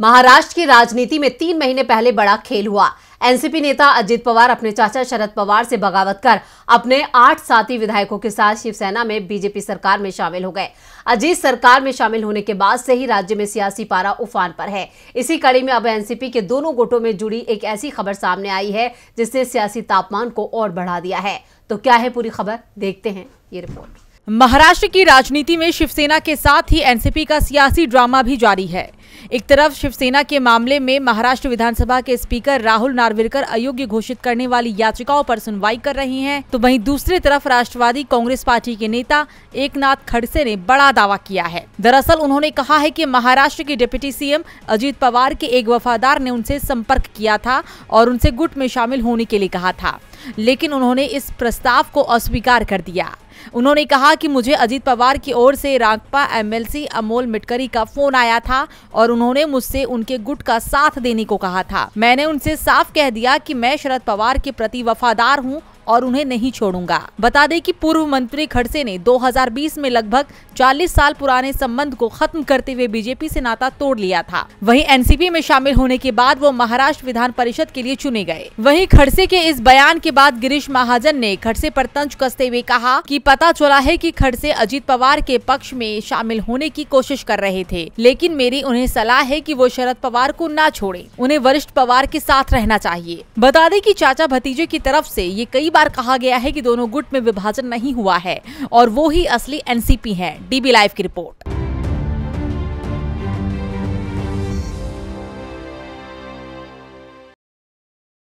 महाराष्ट्र की राजनीति में तीन महीने पहले बड़ा खेल हुआ एनसीपी नेता अजीत पवार अपने चाचा शरद पवार से बगावत कर अपने आठ साथी विधायकों के साथ शिवसेना में बीजेपी सरकार में शामिल हो गए अजीत सरकार में शामिल होने के बाद से ही राज्य में सियासी पारा उफान पर है इसी कड़ी में अब एनसीपी के दोनों गुटों में जुड़ी एक ऐसी खबर सामने आई है जिसने सियासी तापमान को और बढ़ा दिया है तो क्या है पूरी खबर देखते हैं ये रिपोर्ट महाराष्ट्र की राजनीति में शिवसेना के साथ ही एनसीपी का सियासी ड्रामा भी जारी है एक तरफ शिवसेना के मामले में महाराष्ट्र विधानसभा के स्पीकर राहुल नार्वेकर अयोग्य घोषित करने वाली याचिकाओं पर सुनवाई कर रही हैं, तो वहीं दूसरी तरफ राष्ट्रवादी कांग्रेस पार्टी के नेता एकनाथ खड़से ने बड़ा दावा किया है दरअसल उन्होंने कहा है की महाराष्ट्र के डिप्टी सीएम अजीत पवार के एक वफादार ने उनसे संपर्क किया था और उनसे गुट में शामिल होने के लिए कहा था लेकिन उन्होंने इस प्रस्ताव को अस्वीकार कर दिया उन्होंने कहा कि मुझे अजीत पवार की ओर से रागपा एमएलसी अमोल मिटकरी का फोन आया था और उन्होंने मुझसे उनके गुट का साथ देने को कहा था मैंने उनसे साफ कह दिया कि मैं शरद पवार के प्रति वफादार हूँ और उन्हें नहीं छोड़ूंगा बता दें कि पूर्व मंत्री खड़से ने 2020 में लगभग 40 साल पुराने संबंध को खत्म करते हुए बीजेपी से नाता तोड़ लिया था वहीं एनसीपी में शामिल होने के बाद वो महाराष्ट्र विधान परिषद के लिए चुने गए वहीं खड़से के इस बयान के बाद गिरीश महाजन ने खड़से पर तंज कसते हुए कहा कि पता चला है कि खड़से अजीत पवार के पक्ष में शामिल होने की कोशिश कर रहे थे लेकिन मेरी उन्हें सलाह है की वो शरद पवार को न छोड़े उन्हें वरिष्ठ पवार के साथ रहना चाहिए बता दे की चाचा भतीजे की तरफ ऐसी ये कई बार कहा गया है कि दोनों गुट में विभाजन नहीं हुआ है और वो ही असली एनसीपी है डीबी लाइव की रिपोर्ट